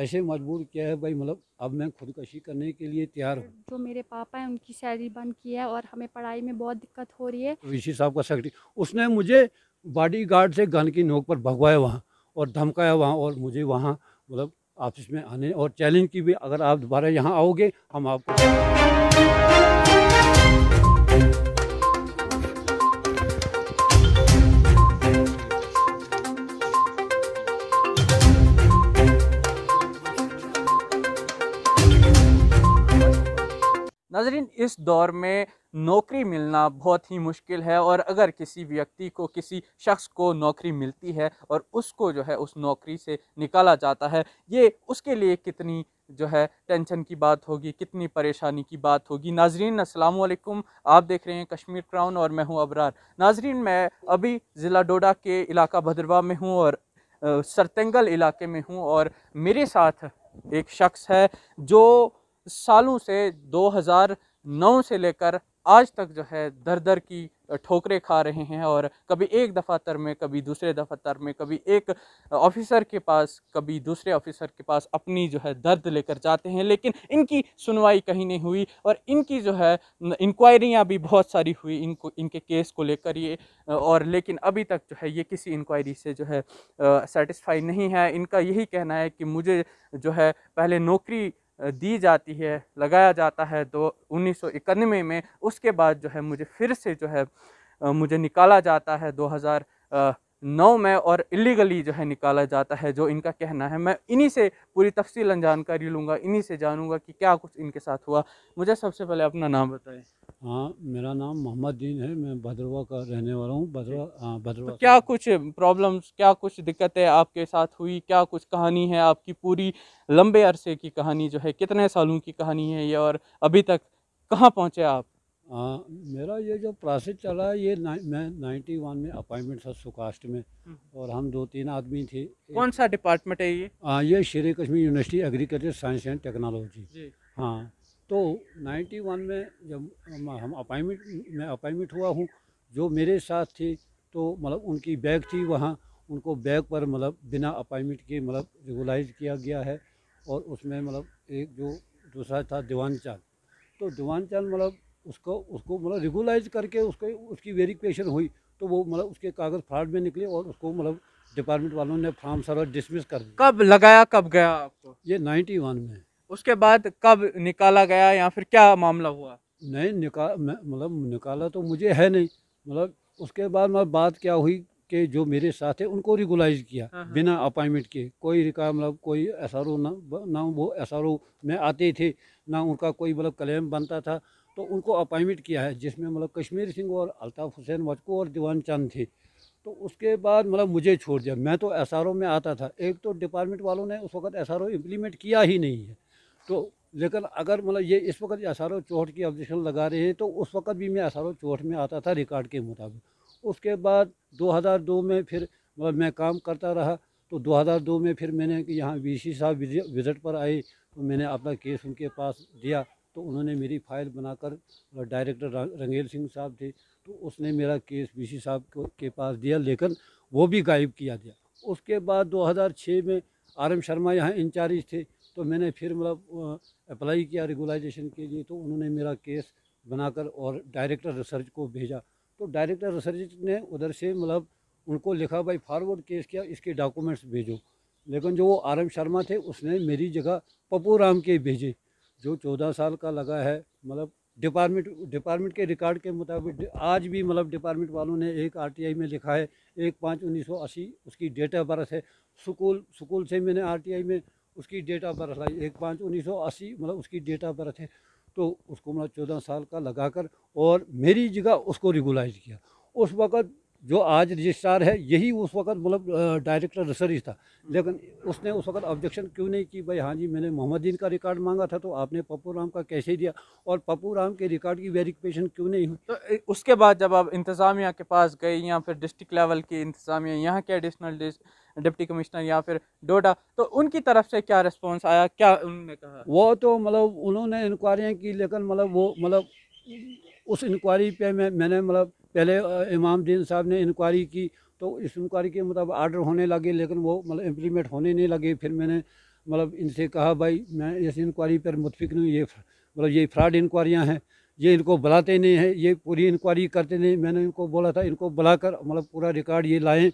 ऐसे मजबूर किया है भाई मतलब अब मैं खुदकशी करने के लिए तैयार हूँ जो मेरे पापा हैं उनकी सैलरी बंद की है और हमें पढ़ाई में बहुत दिक्कत हो रही है ऋषि साहब का सेक्रेटरी उसने मुझे बॉडी गार्ड से गन की नोक पर भगवाया वहाँ और धमकाया वहाँ और मुझे वहाँ मतलब ऑफिस में आने और चैलेंज की भी अगर आप दोबारा यहाँ आओगे हम आपको इस दौर में नौकरी मिलना बहुत ही मुश्किल है और अगर किसी व्यक्ति को किसी शख्स को नौकरी मिलती है और उसको जो है उस नौकरी से निकाला जाता है ये उसके लिए कितनी जो है टेंशन की बात होगी कितनी परेशानी की बात होगी नाजरीन वालेकुम आप देख रहे हैं कश्मीर क्राउन और मैं हूँ अबरार नाजरीन मैं अभी ज़िला डोडा के इलाका भद्रवा में हूँ और सरतेंगल इलाके में हूँ और मेरे साथ एक शख्स है जो सालों से दो नौ से लेकर आज तक जो है दर दर की ठोकरें खा रहे हैं और कभी एक दफ़ातर में कभी दूसरे दफ़ातर में कभी एक ऑफिसर के पास कभी दूसरे ऑफिसर के पास अपनी जो है दर्द लेकर जाते हैं लेकिन इनकी सुनवाई कहीं नहीं हुई और इनकी जो है इंक्वायरियाँ भी बहुत सारी हुई इनको इनके केस को लेकर ये और लेकिन अभी तक जो है ये किसी इंक्वायरी से जो है सेटिस्फाई नहीं है इनका यही कहना है कि मुझे जो है पहले नौकरी दी जाती है लगाया जाता है दो उन्नीस में उसके बाद जो है मुझे फिर से जो है मुझे निकाला जाता है नौ में और इलीगली जो है निकाला जाता है जो इनका कहना है मैं इन्हीं से पूरी तफसील जानकारी लूँगा इन्हीं से जानूँगा कि क्या कुछ इनके साथ हुआ मुझे सबसे पहले अपना नाम बताएं हाँ मेरा नाम मोहम्मद दीन है मैं भद्रवा का रहने वाला हूँ भद्रवा हाँ भद्रवा तो क्या कुछ प्रॉब्लम्स क्या कुछ दिक्कतें आपके साथ हुई क्या कुछ कहानी है आपकी पूरी लंबे अरसे की कहानी जो है कितने सालों की कहानी है ये और अभी तक कहाँ पहुँचे आप आ, मेरा ये जो प्रोसेस चला ये ना, मैं नाइन्टी वन में अपॉइंटमेंट था सुकास्ट में हम्म। और हम दो तीन आदमी थे कौन सा डिपार्टमेंट है ये हाँ ये Sher Kashmir university agriculture science and technology हाँ तो नाइन्टी वन में जब हम अपॉइंटमेंट मैं अपॉइंटमेंट हुआ हूँ जो मेरे साथ थे तो मतलब उनकी बैग थी वहाँ उनको बैग पर मतलब बिना अपॉइंटमेंट के मतलब रेगुलाइज किया गया है और उसमें मतलब एक जो दूसरा था दीवान चाल तो दीवान चाल मतलब उसको उसको मतलब रेगुलाइज करके उसके उसकी वेरिफिकेशन हुई तो वो मतलब उसके कागज़ फ्रॉड में निकले और उसको मतलब डिपार्टमेंट वालों ने फॉर्म सारा डिसमिस कर दिया कब लगाया कब गया आपको ये नाइन्टी वन में उसके बाद कब निकाला गया या फिर क्या मामला हुआ नहीं निकाल मतलब निकाला तो मुझे है नहीं मतलब उसके बाद मतलब बात क्या हुई कि जो मेरे साथ है उनको रेगुलाइज किया हाँ, हाँ। बिना अपॉइंटमेंट के कोई रिका मतलब कोई एस आर ओ ना ना वो एस आर ओ में आते थे ना उनका कोई मतलब क्लेम बनता था तो उनको अपॉइंटमेंट किया है जिसमें मतलब कश्मीर सिंह और अल्ताफ़ हुसैन वजकू और दीवान चंद थे तो उसके बाद मतलब मुझे छोड़ दिया मैं तो एस में आता था एक तो डिपार्टमेंट वालों ने उस वक्त एस आर किया ही नहीं है तो लेकिन अगर मतलब ये इस वक्त एस आर चोट की ऑब्जेक्शन लगा रहे हैं तो उस वक्त भी मैं एस आर चोट में आता था रिकॉर्ड के मुताबिक उसके बाद 2002 में फिर मतलब मैं काम करता रहा तो 2002 में फिर मैंने यहाँ सी साहब विज़िट पर आए तो मैंने अपना केस उनके पास दिया तो उन्होंने मेरी फाइल बनाकर डायरेक्टर रंगेल सिंह साहब थे तो उसने मेरा केस बी साहब के पास दिया लेकिन वो भी गायब किया दिया उसके बाद 2006 में आर एम शर्मा यहाँ इंचार्ज थे तो मैंने फिर मतलब अप्लाई किया रेगुलाइजेशन के लिए तो उन्होंने मेरा केस बनाकर और डायरेक्टर रिसर्च को भेजा तो डायरेक्टर रिसर्च ने उधर से मतलब उनको लिखा भाई फॉरवर्ड केस किया इसके डॉक्यूमेंट्स भेजो लेकिन जो वो आर एम शर्मा थे उसने मेरी जगह पप्पू राम के भेजे जो चौदह साल का लगा है मतलब डिपार्टमेंट डिपार्टमेंट के रिकॉर्ड के मुताबिक आज भी मतलब डिपार्टमेंट वालों ने एक आरटीआई में लिखा है एक पाँच उन्नीस सौ अस्सी उसकी डेट ऑफ बर्थ है सुकूल सुकूल से मैंने आरटीआई में उसकी डेट ऑफ बर्थ लाई एक पाँच उन्नीस सौ अस्सी मतलब उसकी डेट ऑफ बर्थ है तो उसको मतलब चौदह साल का लगाकर और मेरी जगह उसको रेगुलाइज किया उस वक़्त जो आज रजिस्ट्रार है यही उस वक्त मतलब डायरेक्टर रिसर्च था लेकिन उसने उस वक्त ऑब्जेक्शन क्यों नहीं की भाई हाँ जी मैंने मोहम्मद दीन का रिकॉर्ड मांगा था तो आपने पप्पू राम का कैसे दिया और पप्पू राम के रिकॉर्ड की वेरिफिकेशन क्यों नहीं हुई तो उसके बाद जब आप इंतज़ामिया के पास गए या फिर डिस्ट्रिक्ट लेवल की इंतज़ामिया यहाँ के एडिशनल डिप्टी कमिश्नर या फिर डोडा तो उनकी तरफ से क्या रिस्पॉन्स आया क्या उन्होंने कहा वो तो मतलब उन्होंने इंक्वायरियाँ की लेकिन मतलब वो मतलब उस इंक्वायरी पे मैं मैंने मतलब पहले इमाम दीन साहब ने इंक्वायरी की तो इस इंक्वायरी के मतलब आर्डर होने लगे लेकिन वो मतलब इम्प्लीमेंट होने नहीं लगे फिर मैंने मतलब इनसे कहा भाई मैं इस इंक्वायरी पर मुतफिक नहीं ये मतलब ये फ्रॉड इंक्वायरियाँ हैं ये इनको बुलाते नहीं हैं ये पूरी इंक्वायरी करते नहीं मैंने इनको बोला था इनको बुलाकर मतलब पूरा रिकॉर्ड ये लाएँ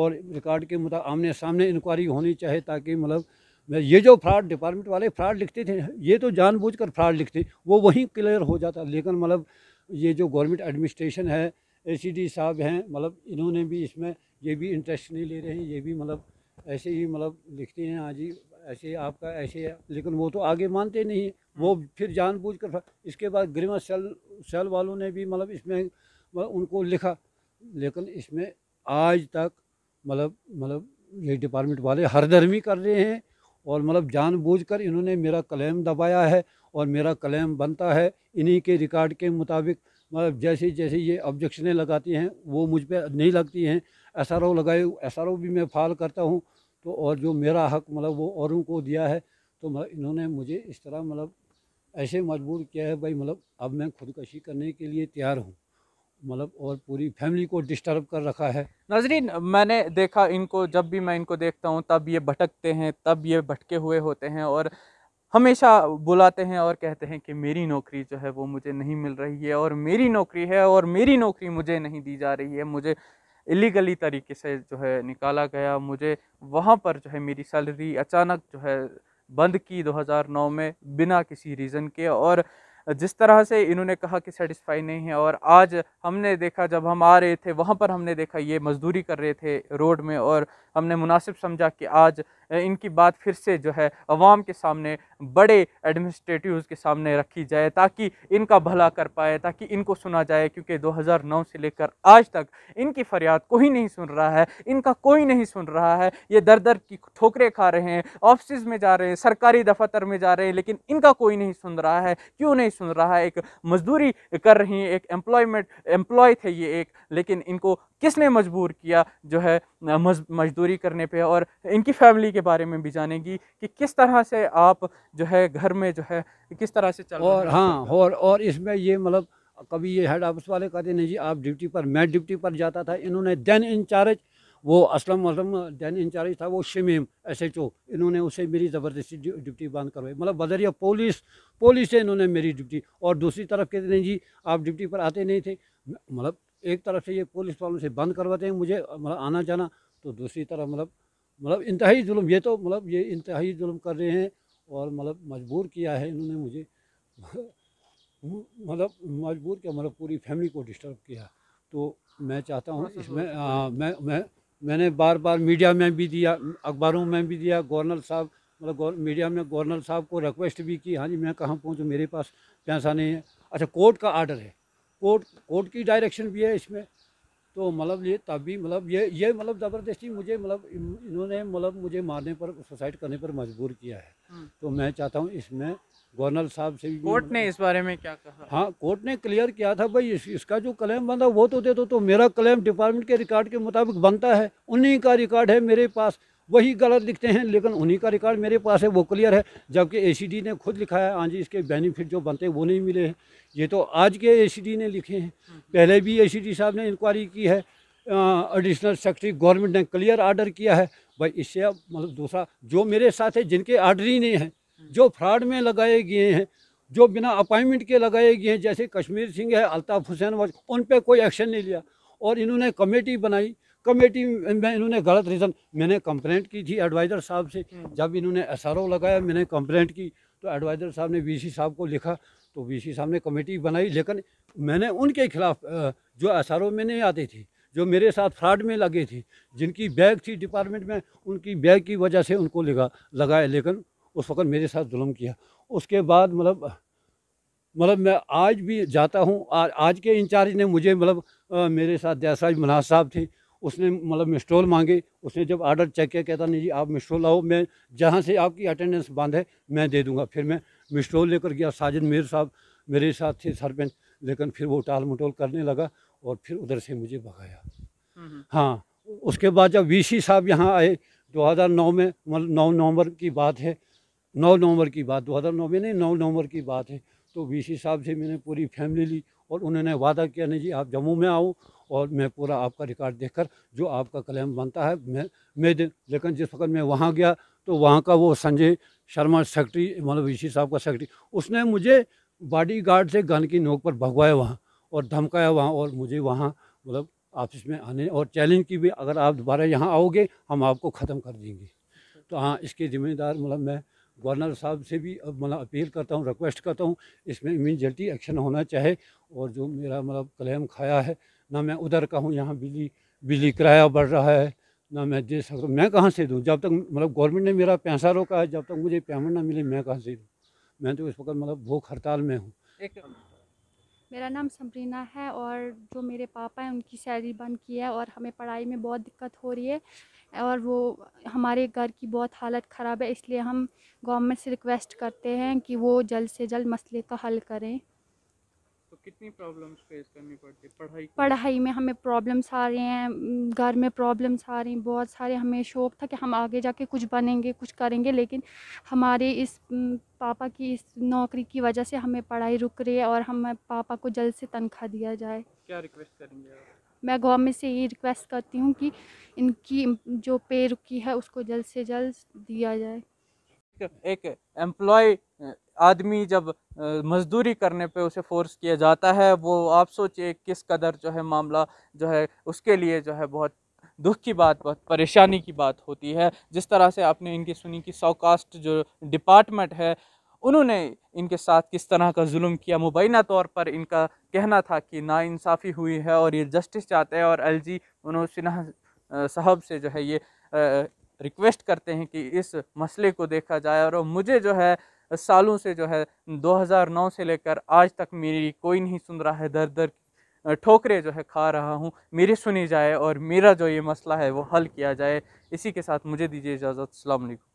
और रिकॉर्ड के मुताबिक आमने सामने इंक्वायरी होनी चाहिए ताकि मतलब मैं ये जो फ्रॉड डिपार्टमेंट वाले फ्रॉड लिखते थे ये तो जानबूझकर फ्रॉड लिखते वो वहीं क्लियर हो जाता लेकिन मतलब ये जो गवर्नमेंट एडमिनिस्ट्रेशन है ए साहब हैं मतलब इन्होंने भी इसमें ये भी इंटरेस्ट नहीं ले रहे हैं ये भी मतलब ऐसे ही मतलब लिखते हैं हाँ जी ऐसे आपका ऐसे लेकिन वो तो आगे मानते नहीं वो हम्म। फिर जानबूझ कर इसके बाद ग्रीमा सेल सेल वालों ने भी मतलब इसमें मतलब उनको लिखा लेकिन इसमें आज तक मतलब मतलब ये डिपार्टमेंट वाले हर दर्मी कर रहे हैं और मतलब जानबूझकर इन्होंने मेरा क्लेम दबाया है और मेरा क्लेम बनता है इन्हीं के रिकॉर्ड के मुताबिक मतलब जैसे जैसे ये ऑब्जेक्शनें लगाती हैं वो मुझ पर नहीं लगती हैं एस आर ओ लगाए एस आर ओ भी मैं फाल करता हूँ तो और जो मेरा हक मतलब वो औरों को दिया है तो मतलब इन्होंने मुझे इस तरह मतलब ऐसे मजबूर किया है भाई मतलब अब मैं खुदकशी करने के लिए तैयार हूँ मतलब और पूरी फैमिली को डिस्टर्ब कर रखा है नाजरीन मैंने देखा इनको जब भी मैं इनको देखता हूँ तब ये भटकते हैं तब ये भटके हुए होते हैं और हमेशा बुलाते हैं और कहते हैं कि मेरी नौकरी जो है वो मुझे नहीं मिल रही है और मेरी नौकरी है और मेरी नौकरी मुझे नहीं दी जा रही है मुझे इलीगली तरीके से जो है निकाला गया मुझे वहाँ पर जो है मेरी सैलरी अचानक जो है बंद की 2009 में बिना किसी रीज़न के और जिस तरह से इन्होंने कहा कि सेटिस्फाई नहीं है और आज हमने देखा जब हम आ रहे थे वहाँ पर हमने देखा ये मजदूरी कर रहे थे रोड में और हमने मुनासिब समझा कि आज इनकी बात फिर से जो है अवाम के सामने बड़े एडमिनिस्ट्रेटिव के सामने रखी जाए ताकि इनका भला कर पाए ताकि इनको सुना जाए क्योंकि 2009 से लेकर आज तक इनकी फरियाद कोई नहीं सुन रहा है इनका कोई नहीं सुन रहा है ये दर दर की ठोकरे खा रहे हैं ऑफिस में जा रहे हैं सरकारी दफातर में जा रहे हैं लेकिन इनका कोई नहीं सुन रहा है क्यों नहीं सुन रहा है एक मजदूरी कर रही हैं एक एम्प्लॉयमेंट एम्प्लॉय थे ये एक लेकिन इनको किसने मजबूर किया जो है मजदूर मज़दूरी करने पे और इनकी फैमिली के बारे में भी जानेगी कि किस तरह से आप जो है घर में जो है किस तरह से चल और हाँ और और इसमें ये मतलब कभी ये हेड ऑफिस वाले कहते नहीं जी आप ड्यूटी पर मैं ड्यूटी पर जाता था इन्होंने दैन इंचार्ज वो असलम असलम दैन इंचार्ज था वो शमीम एस एच ओ इन्होंने उसे मेरी ज़बरदस्ती ड्यूटी बंद करवाई मतलब बदरिया पुलिस पुलिस से इन्होंने मेरी ड्यूटी और दूसरी तरफ कहते नहीं जी आप ड्यूटी पर आते नहीं थे मतलब एक तरफ से ये पुलिस वालों से बंद करवाते हैं मुझे मतलब आना जाना तो दूसरी तरफ मतलब मतलब इंतहाई जुल्म ये तो मतलब ये इंतहाई जुल्म कर रहे हैं और मतलब मजबूर किया है इन्होंने मुझे मतलब मजबूर किया मतलब पूरी फैमिली को डिस्टर्ब किया तो मैं चाहता हूँ इसमें आ, हाँ, मैं मैं मैंने बार बार मीडिया में भी दिया अखबारों में भी दिया गवर्नर साहब मतलब मीडिया में गवर्नर साहब को रिक्वेस्ट भी की हाँ जी मैं कहाँ पहुँचूँ मेरे पास पैसा नहीं है अच्छा कोर्ट का आर्डर है कोर्ट कोर्ट की डायरेक्शन भी है इसमें तो मतलब ये तभी मतलब ये ये मतलब ज़बरदस्ती मुझे मतलब इन्होंने मतलब मुझे मारने पर सुसाइड करने पर मजबूर किया है हाँ। तो मैं चाहता हूँ इसमें गवर्नर साहब से भी कोर्ट मतलब ने इस बारे में क्या कहा हाँ कोर्ट ने क्लियर किया था भाई इस, इसका जो क्लेम बना वो तो दे दो तो, तो मेरा क्लेम डिपार्टमेंट के रिकॉर्ड के मुताबिक बनता है उन्हीं का रिकॉर्ड है मेरे पास वही गलत लिखते हैं लेकिन उन्हीं का रिकॉर्ड मेरे पास है वो क्लियर है जबकि ए ने खुद लिखा है हाँ जी इसके बेनिफिट जो बनते हैं वो नहीं मिले हैं ये तो आज के ए ने लिखे हैं पहले भी ए साहब ने इंक्वायरी की है एडिशनल सेक्रेटरी गवर्नमेंट ने क्लियर आर्डर किया है भाई इससे अब मतलब दूसरा जो मेरे साथ है जिनके आर्डर ही नहीं हैं जो फ्रॉड में लगाए गए हैं जो बिना अपॉइंटमेंट के लगाए गए हैं जैसे कश्मीर सिंह है अल्ताफ़ हुसैन वज उन पर कोई एक्शन नहीं लिया और इन्होंने कमेटी बनाई कमेटी में इन्होंने गलत रीज़न मैंने कंप्लेंट की थी एडवाइज़र साहब से हम्म। जब इन्होंने एस लगाया मैंने कंप्लेंट की तो एडवाइज़र साहब ने वी साहब को लिखा तो वी साहब ने कमेटी बनाई लेकिन मैंने उनके खिलाफ जो एस में नहीं आती थी जो मेरे साथ फ्रॉड में लगे थे जिनकी बैग थी डिपार्टमेंट में उनकी बैग की वजह से उनको लगा लगाया लेकिन उस वक्त मेरे साथ जुल्म किया उसके बाद मतलब मतलब मैं आज भी जाता हूँ आज के इंचार्ज ने मुझे मतलब मेरे साथ जैसा मनाज साहब थे उसने मतलब मिस्ट्रोल मांगे उसने जब आर्डर चेक किया कहता नहीं जी आप मिस्ट्रोल लाओ मैं जहाँ से आपकी अटेंडेंस बंद है मैं दे दूँगा फिर मैं मिस्ट्रोल लेकर गया साजिद मीर साहब मेरे साथ थे सरपंच लेकिन फिर वो टाल मटोल करने लगा और फिर उधर से मुझे भगाया हाँ उसके बाद जब वी साहब यहाँ आए 2009 में मतलब नौ नवंबर की बात है नौ नवंबर की बात 2009 में नहीं नौ नवंबर की बात है तो वी साहब से मैंने पूरी फैमिली ली और उन्होंने वादा किया नहीं जी आप जम्मू में आओ और मैं पूरा आपका रिकॉर्ड देखकर जो आपका क्लेम बनता है मैं मैं लेकिन जिस वक्त मैं वहाँ गया तो वहाँ का वो संजय शर्मा सेक्रेटरी मतलब ऋषि साहब का सेक्रेटरी उसने मुझे बॉडी गार्ड से गन की नोक पर भगवाया वहाँ और धमकाया वहाँ और मुझे वहाँ मतलब ऑफिस में आने और चैलेंज की भी अगर आप दोबारा यहाँ आओगे हम आपको ख़त्म कर देंगे तो हाँ इसके ज़िम्मेदार मतलब मैं गवर्नर साहब से भी अब मतलब अपील करता हूँ रिक्वेस्ट करता हूँ इसमें इमीजिएटली एक्शन होना चाहिए और जो मेरा मतलब क्लेम खाया है ना मैं उधर का हूँ यहाँ बिजली बिजली किराया बढ़ रहा है ना मैं दे सकता मैं कहाँ से दूँ जब तक मतलब गवर्नमेंट ने मेरा पैसा रोका है जब तक मुझे पेमेंट ना मिले मैं कहाँ से दूँ मैं तो इस वक्त मतलब भूख हड़ताल में हूँ हाँ। मेरा नाम समरीना है और जो मेरे पापा हैं उनकी सैलरी बंद की है और हमें पढ़ाई में बहुत दिक्कत हो रही है और वो हमारे घर की बहुत हालत ख़राब है इसलिए हम गवर्नमेंट से रिक्वेस्ट करते हैं कि वो जल्द से जल्द मसले का हल करें कितनी प्रॉब्लम्स फेस करनी पड़ती है पढ़ाई पढ़ाई में हमें प्रॉब्लम्स आ रही हैं घर में प्रॉब्लम्स आ रही हैं बहुत सारे हमें शौक़ था कि हम आगे जाके कुछ बनेंगे कुछ करेंगे लेकिन हमारे इस पापा की इस नौकरी की वजह से हमें पढ़ाई रुक रही है और हम पापा को जल्द से तनख्वाह दिया जाए क्या रिक्वेस्ट करेंगे मैं गवर्नमेंट से ये रिक्वेस्ट करती हूँ कि इनकी जो पे रुकी है उसको जल्द से जल्द दिया जाए एक एम्प्लॉय आदमी जब मजदूरी करने पे उसे फोर्स किया जाता है वो आप सोचिए किस कदर जो है मामला जो है उसके लिए जो है बहुत दुख की बात बहुत परेशानी की बात होती है जिस तरह से आपने इनकी सुनी कि सौकास्ट जो डिपार्टमेंट है उन्होंने इनके साथ किस तरह का जुल्म किया मुबैना तौर पर इनका कहना था कि नाइंसाफ़ी हुई है और ये जस्टिस चाहते हैं और एल जी मनोज सिन्हा साहब से जो है ये रिक्वेस्ट करते हैं कि इस मसले को देखा जाए और मुझे जो है सालों से जो है 2009 से लेकर आज तक मेरी कोई नहीं सुन रहा है दर दर ठोकरे जो है खा रहा हूँ मेरी सुनी जाए और मेरा जो ये मसला है वो हल किया जाए इसी के साथ मुझे दीजिए इजाज़त अलैक्म